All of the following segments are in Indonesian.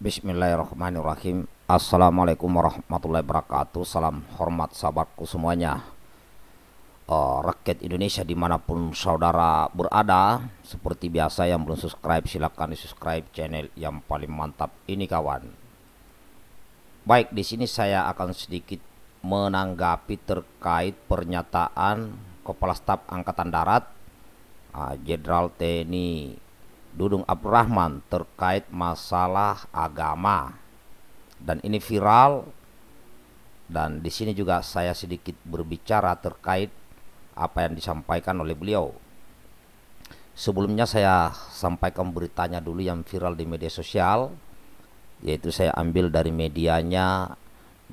Bismillahirrahmanirrahim Assalamualaikum warahmatullahi wabarakatuh Salam hormat sahabatku semuanya uh, Rakyat Indonesia dimanapun saudara berada Seperti biasa yang belum subscribe silahkan di subscribe channel yang paling mantap ini kawan Baik di sini saya akan sedikit menanggapi terkait pernyataan Kepala Staf Angkatan Darat eh, Jenderal uh, TNI Dudung Abdurrahman terkait masalah agama. Dan ini viral dan di sini juga saya sedikit berbicara terkait apa yang disampaikan oleh beliau. Sebelumnya saya sampaikan beritanya dulu yang viral di media sosial yaitu saya ambil dari medianya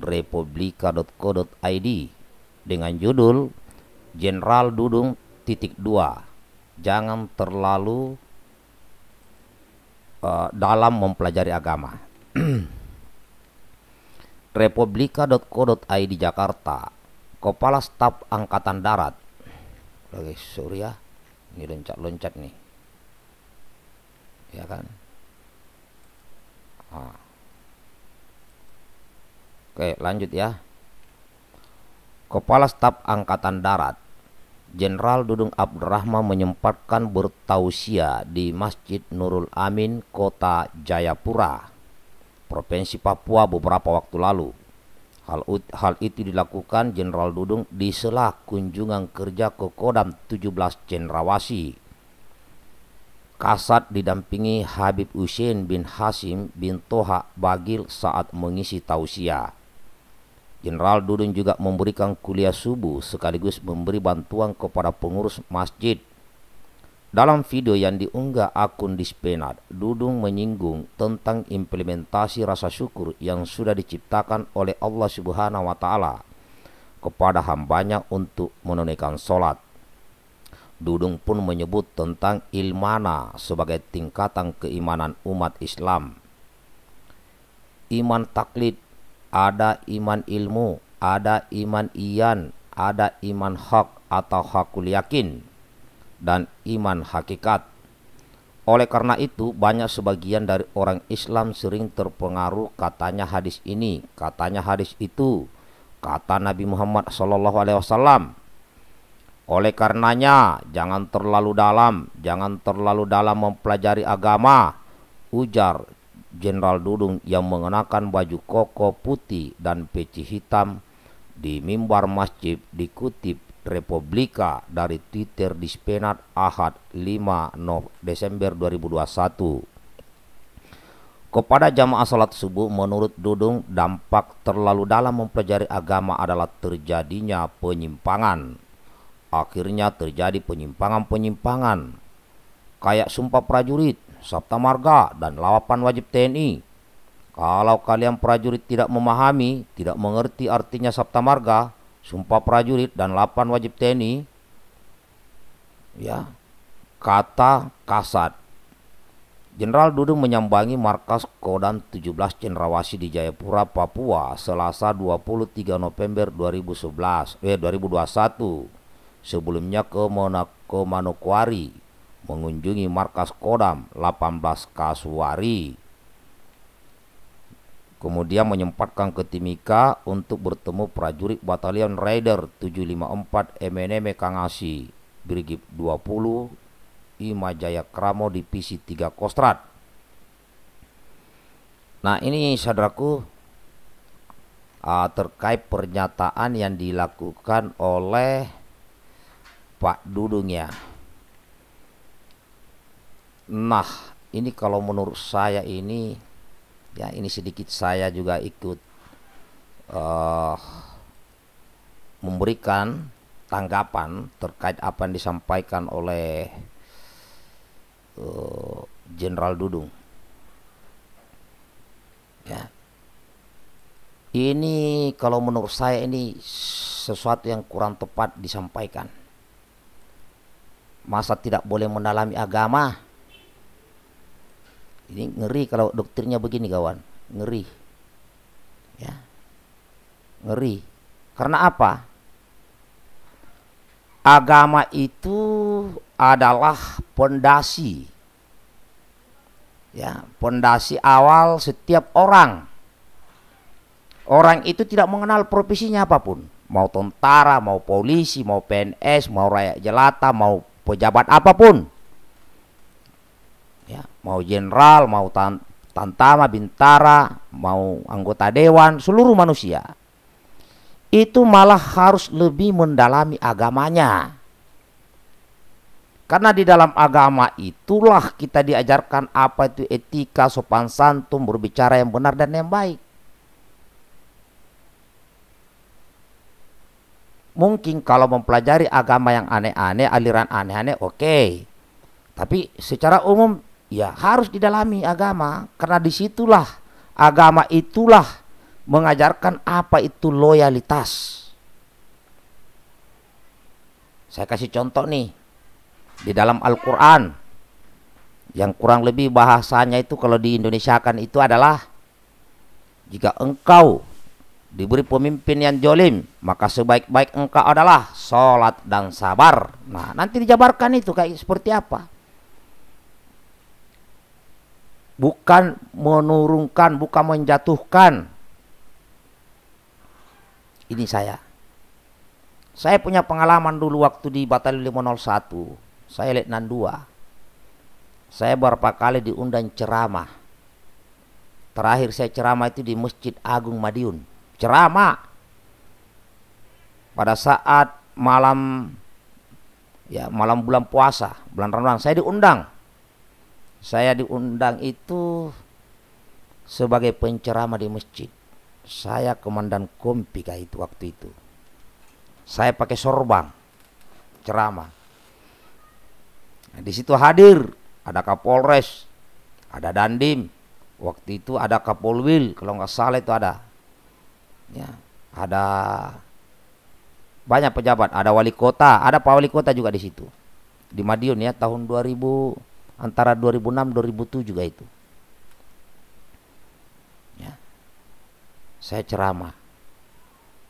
republika.co.id dengan judul Jenderal Dudung titik 2 jangan terlalu Eh, dalam mempelajari agama. Republika.co.id Jakarta, Kepala Staf Angkatan Darat. Lagi Surya, ini loncat-loncat nih. Ya kan? Ah. Oke, lanjut ya. Kepala Staf Angkatan Darat Jenderal Dudung Abdurrahman menyempatkan bertausia di Masjid Nurul Amin, Kota Jayapura, Provinsi Papua beberapa waktu lalu. Hal, hal itu dilakukan Jenderal Dudung di sela kunjungan kerja ke Kodam 17 Cendrawasi. Kasat didampingi Habib Hussein bin Hasim bin Toha Bagil saat mengisi tausiah. Jenderal Dudung juga memberikan kuliah subuh sekaligus memberi bantuan kepada pengurus masjid. Dalam video yang diunggah akun Dispenat, Dudung menyinggung tentang implementasi rasa syukur yang sudah diciptakan oleh Allah Subhanahu wa taala kepada hambanya untuk menunaikan sholat. Dudung pun menyebut tentang ilmana sebagai tingkatan keimanan umat Islam. Iman taklid ada iman ilmu, ada iman iyan, ada iman hak atau hakul yakin, dan iman hakikat. Oleh karena itu, banyak sebagian dari orang Islam sering terpengaruh katanya hadis ini, katanya hadis itu, kata Nabi Muhammad SAW. Oleh karenanya, jangan terlalu dalam, jangan terlalu dalam mempelajari agama, ujar Jenderal Dudung yang mengenakan baju koko putih dan peci hitam di mimbar masjid dikutip Republika dari Twitter di Spenat Ahad 5 Desember 2021. Kepada jamaah salat subuh menurut Dudung dampak terlalu dalam mempelajari agama adalah terjadinya penyimpangan. Akhirnya terjadi penyimpangan-penyimpangan. Kayak sumpah prajurit Sabta Marga, dan Lawapan Wajib TNI. Kalau kalian prajurit tidak memahami, tidak mengerti artinya Sabta Marga, Sumpah Prajurit, dan Lapan Wajib TNI, ya, kata kasat. Jenderal Dudung menyambangi markas Kodam 17 Cendrawasi di Jayapura, Papua, Selasa 23 November 2011, eh, 2021. Sebelumnya ke Monaco Manokwari, mengunjungi markas Kodam 18 Kasuari. Kemudian menyempatkan ke Timika untuk bertemu prajurit batalion Raider 754 MNM Kangasi, Brigif 20 Ima Jaya Kramo Divisi 3 Kostrad. Nah ini saudaraku ah, terkait pernyataan yang dilakukan oleh Pak Dudung ya Nah, ini kalau menurut saya ini ya ini sedikit saya juga ikut uh, memberikan tanggapan terkait apa yang disampaikan oleh eh, Jenderal uh, Dudung. Ya. Ini kalau menurut saya ini sesuatu yang kurang tepat disampaikan. Masa tidak boleh mendalami agama? Ini ngeri kalau dokternya begini kawan, ngeri. Ya. Ngeri. Karena apa? Agama itu adalah pondasi. Ya, pondasi awal setiap orang. Orang itu tidak mengenal profesinya apapun, mau tentara, mau polisi, mau PNS, mau rakyat jelata, mau pejabat apapun mau jenderal mau tan tantama bintara mau anggota dewan seluruh manusia itu malah harus lebih mendalami agamanya karena di dalam agama itulah kita diajarkan apa itu etika sopan santun berbicara yang benar dan yang baik mungkin kalau mempelajari agama yang aneh-aneh, aliran aneh-aneh, oke. Okay. Tapi secara umum ya harus didalami agama karena disitulah agama itulah mengajarkan apa itu loyalitas. Saya kasih contoh nih di dalam Al-Quran yang kurang lebih bahasanya itu kalau di Indonesia kan itu adalah jika engkau diberi pemimpin yang jolim maka sebaik-baik engkau adalah sholat dan sabar nah nanti dijabarkan itu kayak seperti apa bukan menurunkan, bukan menjatuhkan. Ini saya. Saya punya pengalaman dulu waktu di Batalion 501, saya Letnan 2. Saya beberapa kali diundang ceramah. Terakhir saya ceramah itu di Masjid Agung Madiun. Ceramah. Pada saat malam ya malam bulan puasa, bulan Ramadan, saya diundang saya diundang itu sebagai penceramah di masjid. Saya komandan kompi kah itu waktu itu. Saya pakai sorbang ceramah. Nah, di situ hadir ada Kapolres, ada Dandim. Waktu itu ada Kapolwil kalau nggak salah itu ada. Ya, ada banyak pejabat, ada wali kota, ada pak wali kota juga di situ. Di Madiun ya tahun 2000 antara 2006 2007 juga itu ya. saya ceramah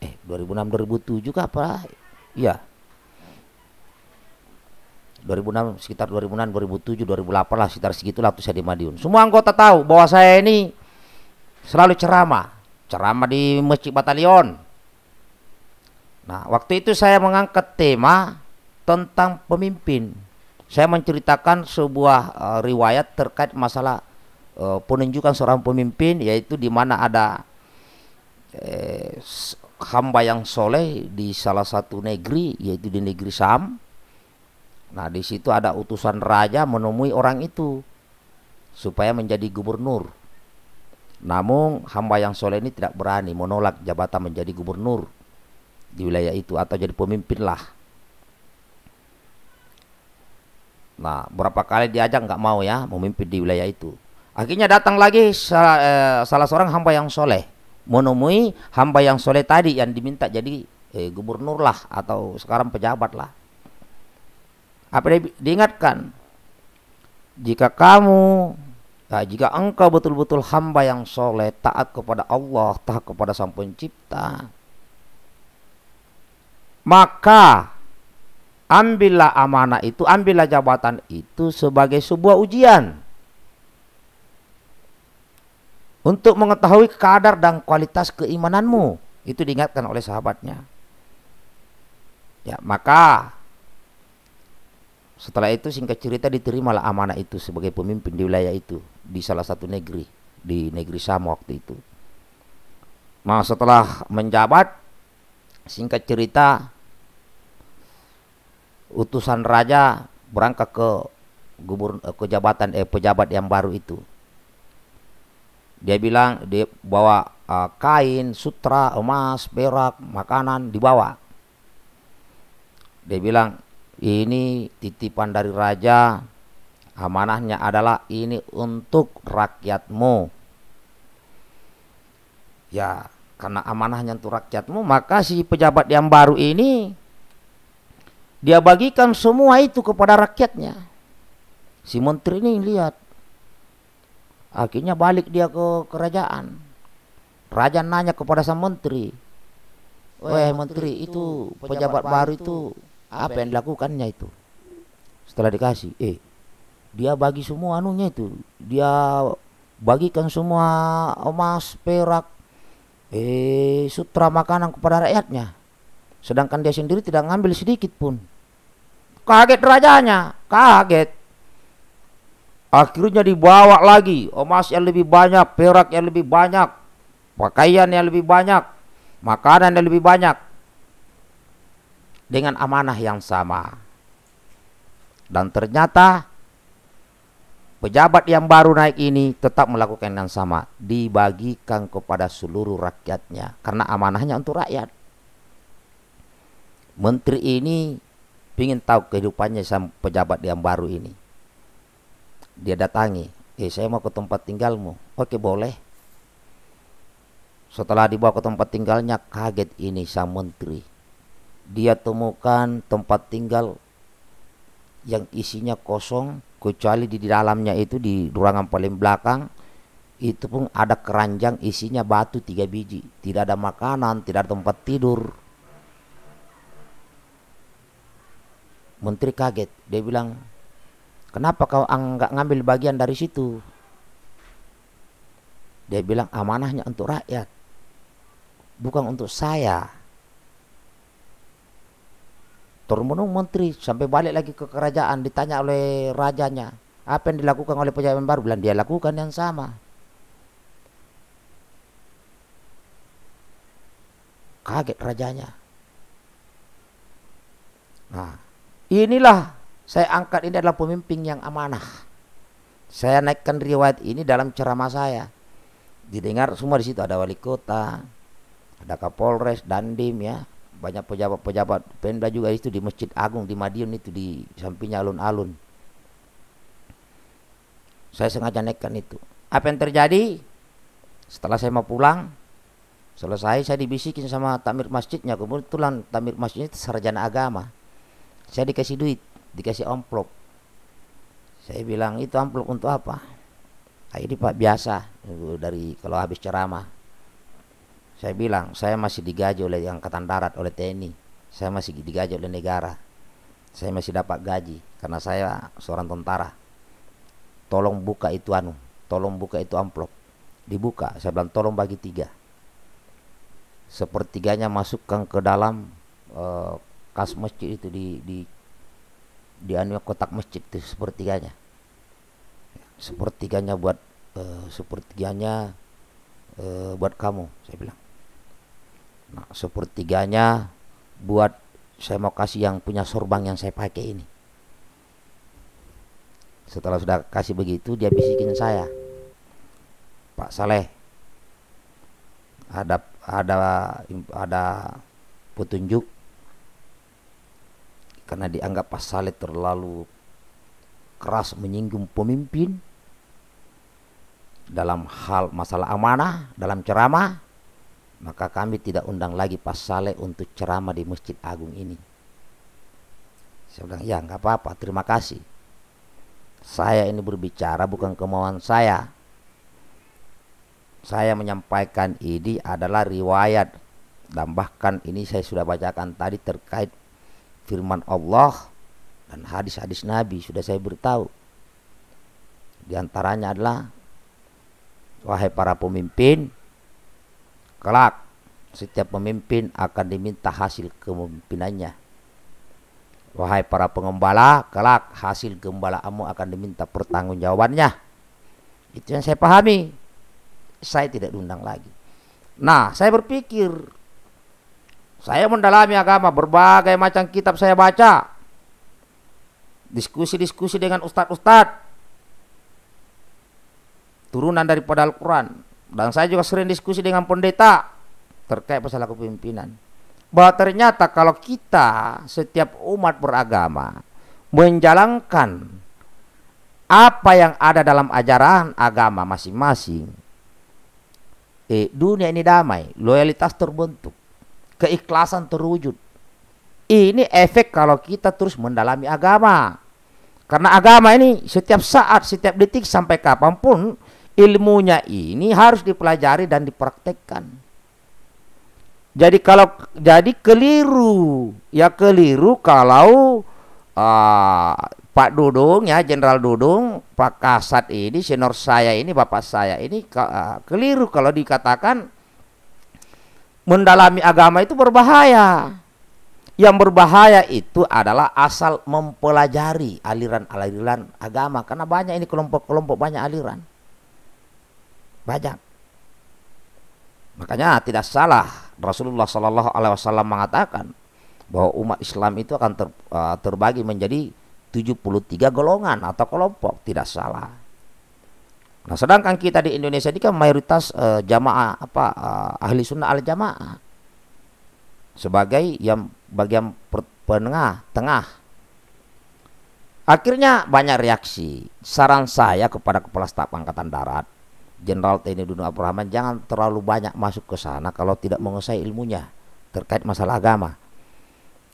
eh 2006 2007 juga apa iya 2006 sekitar 2006 2007 2008 lah sekitar segitulah tuh saya di Madiun semua anggota tahu bahwa saya ini selalu ceramah ceramah di masjid batalion nah waktu itu saya mengangkat tema tentang pemimpin saya menceritakan sebuah uh, riwayat terkait masalah uh, penunjukan seorang pemimpin yaitu di mana ada eh, hamba yang soleh di salah satu negeri yaitu di negeri Sam. Nah di situ ada utusan raja menemui orang itu supaya menjadi gubernur. Namun hamba yang soleh ini tidak berani menolak jabatan menjadi gubernur di wilayah itu atau jadi pemimpin lah. Nah, berapa kali diajak nggak mau ya memimpin di wilayah itu. Akhirnya datang lagi salah, eh, salah seorang hamba yang soleh menemui hamba yang soleh tadi yang diminta jadi eh, gubernur lah atau sekarang pejabat lah. Apa diingatkan? Jika kamu, nah, jika engkau betul-betul hamba yang soleh taat kepada Allah, taat kepada Sang Pencipta, maka ambillah amanah itu, ambillah jabatan itu sebagai sebuah ujian. Untuk mengetahui kadar dan kualitas keimananmu. Itu diingatkan oleh sahabatnya. Ya, maka setelah itu singkat cerita diterimalah amanah itu sebagai pemimpin di wilayah itu di salah satu negeri di negeri Sam waktu itu. Nah, setelah menjabat singkat cerita utusan raja berangkat ke gubernur eh, ke jabatan eh pejabat yang baru itu. Dia bilang dia bawa uh, kain, sutra, emas, perak, makanan dibawa. Dia bilang ini titipan dari raja. Amanahnya adalah ini untuk rakyatmu. Ya, karena amanahnya untuk rakyatmu, maka si pejabat yang baru ini dia bagikan semua itu kepada rakyatnya. Si menteri ini lihat. Akhirnya balik dia ke kerajaan. Raja nanya kepada sang menteri. "Wah, menteri itu pejabat baru itu apa yang dilakukannya itu? Setelah dikasih, eh dia bagi semua anunya itu. Dia bagikan semua emas, perak, eh sutra makanan kepada rakyatnya. Sedangkan dia sendiri tidak ngambil sedikit pun. Kaget rajanya, kaget. Akhirnya dibawa lagi emas yang lebih banyak, perak yang lebih banyak, pakaian yang lebih banyak, makanan yang lebih banyak. Dengan amanah yang sama. Dan ternyata pejabat yang baru naik ini tetap melakukan yang sama. Dibagikan kepada seluruh rakyatnya. Karena amanahnya untuk rakyat menteri ini ingin tahu kehidupannya sama pejabat yang baru ini dia datangi eh saya mau ke tempat tinggalmu oke boleh setelah dibawa ke tempat tinggalnya kaget ini sang menteri dia temukan tempat tinggal yang isinya kosong kecuali di dalamnya itu di ruangan paling belakang itu pun ada keranjang isinya batu tiga biji tidak ada makanan tidak ada tempat tidur menteri kaget dia bilang kenapa kau nggak ngambil bagian dari situ dia bilang amanahnya untuk rakyat bukan untuk saya termenung menteri sampai balik lagi ke kerajaan ditanya oleh rajanya apa yang dilakukan oleh pejabat baru bilang dia lakukan yang sama kaget rajanya nah Inilah saya angkat ini adalah pemimpin yang amanah. Saya naikkan riwayat ini dalam ceramah saya. Didengar semua di situ ada wali kota, ada Kapolres, Dandim ya, banyak pejabat-pejabat Pemda juga itu di Masjid Agung di Madiun itu di sampingnya alun-alun. Saya sengaja naikkan itu. Apa yang terjadi? Setelah saya mau pulang, selesai saya dibisikin sama tamir masjidnya. Kebetulan tamir masjidnya itu sarjana agama saya dikasih duit dikasih amplop saya bilang itu amplop untuk apa nah, ini pak biasa dari kalau habis ceramah saya bilang saya masih digaji oleh angkatan darat oleh TNI saya masih digaji oleh negara saya masih dapat gaji karena saya seorang tentara tolong buka itu anu tolong buka itu amplop dibuka saya bilang tolong bagi tiga sepertiganya masukkan ke dalam uh, kas masjid itu di di di anu kotak masjid itu sepertiganya sepertiganya buat e, sepertiganya e, buat kamu saya bilang nah sepertiganya buat saya mau kasih yang punya sorbang yang saya pakai ini setelah sudah kasih begitu dia bisikin saya Pak Saleh ada ada ada petunjuk karena dianggap Pak Saleh terlalu keras menyinggung pemimpin dalam hal masalah amanah dalam ceramah maka kami tidak undang lagi Pak Saleh untuk ceramah di Masjid Agung ini saya bilang ya nggak apa-apa terima kasih saya ini berbicara bukan kemauan saya saya menyampaikan ini adalah riwayat dan bahkan ini saya sudah bacakan tadi terkait firman Allah dan hadis-hadis Nabi sudah saya beritahu. Di antaranya adalah wahai para pemimpin kelak setiap pemimpin akan diminta hasil kepemimpinannya. Wahai para pengembala, kelak hasil gembalaanmu akan diminta pertanggungjawabannya. Itu yang saya pahami. Saya tidak diundang lagi. Nah, saya berpikir saya mendalami agama, berbagai macam kitab saya baca. Diskusi-diskusi dengan ustadz-ustadz. Turunan daripada Al-Quran. Dan saya juga sering diskusi dengan pendeta terkait masalah kepemimpinan. Bahwa ternyata kalau kita setiap umat beragama menjalankan apa yang ada dalam ajaran agama masing-masing, eh, dunia ini damai, loyalitas terbentuk keikhlasan terwujud. Ini efek kalau kita terus mendalami agama. Karena agama ini setiap saat, setiap detik sampai kapanpun ilmunya ini harus dipelajari dan dipraktekkan. Jadi kalau jadi keliru, ya keliru kalau uh, Pak Dudung ya Jenderal Dudung Pak Kasat ini senior saya ini bapak saya ini uh, keliru kalau dikatakan mendalami agama itu berbahaya. Yang berbahaya itu adalah asal mempelajari aliran-aliran agama karena banyak ini kelompok-kelompok banyak aliran. Banyak. Makanya tidak salah Rasulullah Shallallahu alaihi wasallam mengatakan bahwa umat Islam itu akan ter, uh, terbagi menjadi 73 golongan atau kelompok, tidak salah. Nah, sedangkan kita di Indonesia ini kan mayoritas uh, jamaah apa uh, ahli sunnah al jamaah sebagai yang bagian per, penengah tengah. Akhirnya banyak reaksi. Saran saya kepada Kepala Staf Angkatan Darat, Jenderal TNI Dudung Abdurrahman, jangan terlalu banyak masuk ke sana kalau tidak menguasai ilmunya terkait masalah agama.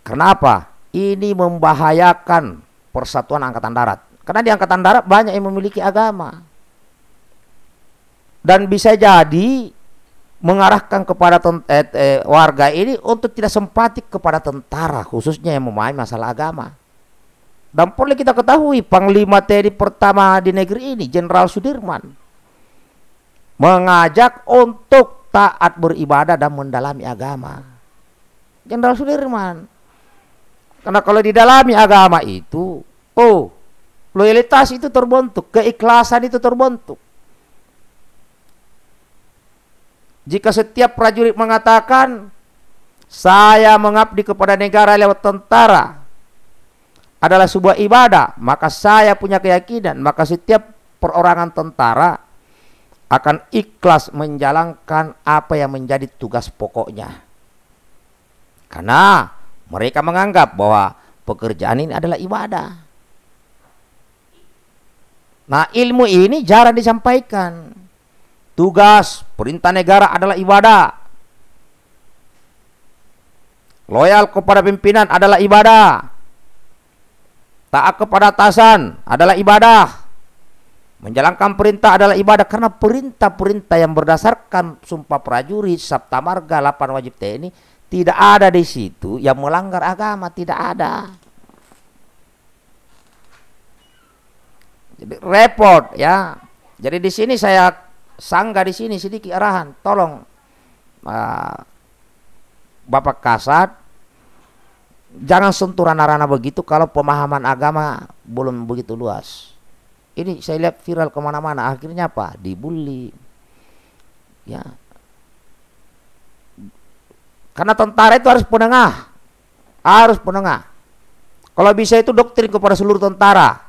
Kenapa? Ini membahayakan persatuan Angkatan Darat. Karena di Angkatan Darat banyak yang memiliki agama dan bisa jadi mengarahkan kepada eh, eh, warga ini untuk tidak sempatik kepada tentara khususnya yang memahami masalah agama. Dan perlu kita ketahui Panglima TNI pertama di negeri ini Jenderal Sudirman mengajak untuk taat beribadah dan mendalami agama. Jenderal Sudirman. Karena kalau didalami agama itu, oh, loyalitas itu terbentuk, keikhlasan itu terbentuk. Jika setiap prajurit mengatakan, "Saya mengabdi kepada negara lewat tentara," adalah sebuah ibadah, maka saya punya keyakinan, maka setiap perorangan tentara akan ikhlas menjalankan apa yang menjadi tugas pokoknya. Karena mereka menganggap bahwa pekerjaan ini adalah ibadah. Nah, ilmu ini jarang disampaikan tugas perintah negara adalah ibadah loyal kepada pimpinan adalah ibadah taat kepada atasan adalah ibadah menjalankan perintah adalah ibadah karena perintah-perintah yang berdasarkan sumpah prajurit sabta marga 8 wajib TNI tidak ada di situ yang melanggar agama tidak ada jadi repot ya jadi di sini saya sangga di sini sedikit arahan tolong uh, Bapak Kasat jangan sentuh ranah begitu kalau pemahaman agama belum begitu luas ini saya lihat viral kemana-mana akhirnya apa dibully ya karena tentara itu harus penengah harus penengah kalau bisa itu doktrin kepada seluruh tentara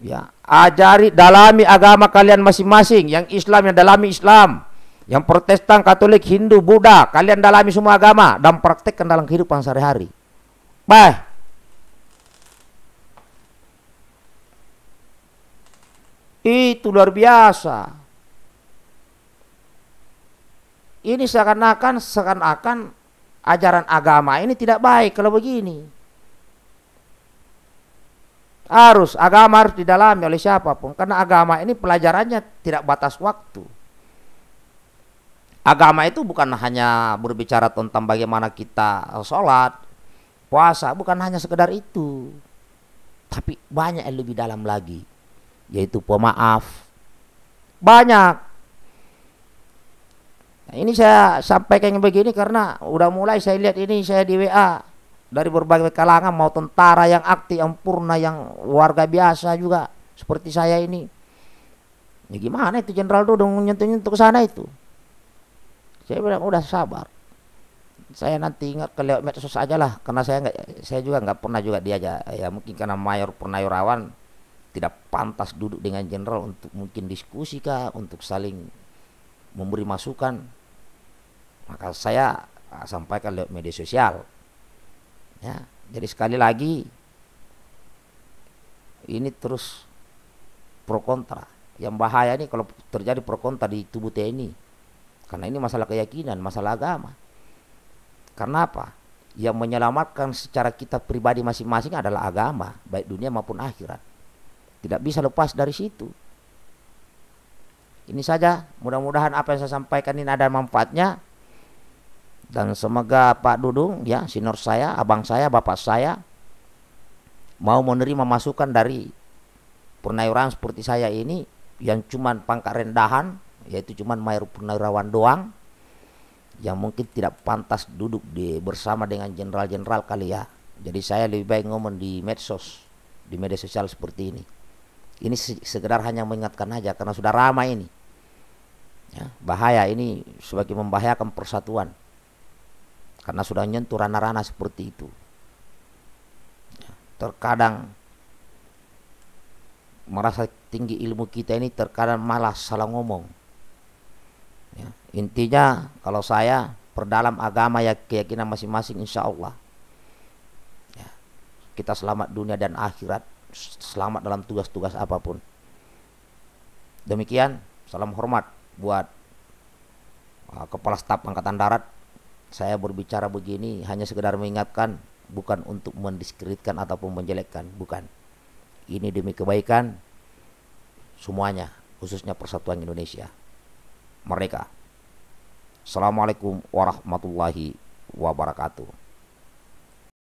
ya ajari dalami agama kalian masing-masing yang Islam yang dalami Islam yang Protestan Katolik Hindu Buddha kalian dalami semua agama dan praktekkan dalam kehidupan sehari-hari Baik. itu luar biasa ini seakan-akan seakan-akan ajaran agama ini tidak baik kalau begini harus, agama harus didalami oleh siapapun. Karena agama ini pelajarannya tidak batas waktu. Agama itu bukan hanya berbicara tentang bagaimana kita sholat, puasa, bukan hanya sekedar itu. Tapi banyak yang lebih dalam lagi, yaitu pemaaf. Banyak. Nah, ini saya sampaikan begini karena udah mulai saya lihat ini saya di WA dari berbagai kalangan mau tentara yang aktif yang purna yang warga biasa juga seperti saya ini ya gimana itu jenderal tuh dong nyentuh-nyentuh ke sana itu saya bilang udah sabar saya nanti ingat ke lewat medsos aja lah karena saya nggak saya juga nggak pernah juga diajak ya mungkin karena mayor purnairawan tidak pantas duduk dengan jenderal untuk mungkin diskusi kah untuk saling memberi masukan maka saya ah, sampaikan lewat media sosial Ya, jadi sekali lagi ini terus pro kontra. Yang bahaya ini kalau terjadi pro kontra di tubuh TNI. Karena ini masalah keyakinan, masalah agama. Karena apa? Yang menyelamatkan secara kita pribadi masing-masing adalah agama, baik dunia maupun akhirat. Tidak bisa lepas dari situ. Ini saja, mudah-mudahan apa yang saya sampaikan ini ada manfaatnya dan semoga Pak Dudung ya sinor saya abang saya bapak saya mau menerima masukan dari purnawirawan seperti saya ini yang cuman pangkat rendahan yaitu cuman mayor purnawirawan doang yang mungkin tidak pantas duduk di bersama dengan jenderal-jenderal kali ya jadi saya lebih baik ngomong di medsos di media sosial seperti ini ini sekedar hanya mengingatkan aja karena sudah ramai ini ya, bahaya ini sebagai membahayakan persatuan karena sudah nyentuh ranah-ranah seperti itu. Ya, terkadang merasa tinggi ilmu kita ini terkadang malah salah ngomong. Ya, intinya kalau saya perdalam agama ya keyakinan masing-masing insya Allah. Ya, kita selamat dunia dan akhirat, selamat dalam tugas-tugas apapun. Demikian, salam hormat buat uh, Kepala Staf Angkatan Darat saya berbicara begini hanya sekedar mengingatkan bukan untuk mendiskreditkan ataupun menjelekkan bukan ini demi kebaikan semuanya khususnya persatuan Indonesia mereka Assalamualaikum warahmatullahi wabarakatuh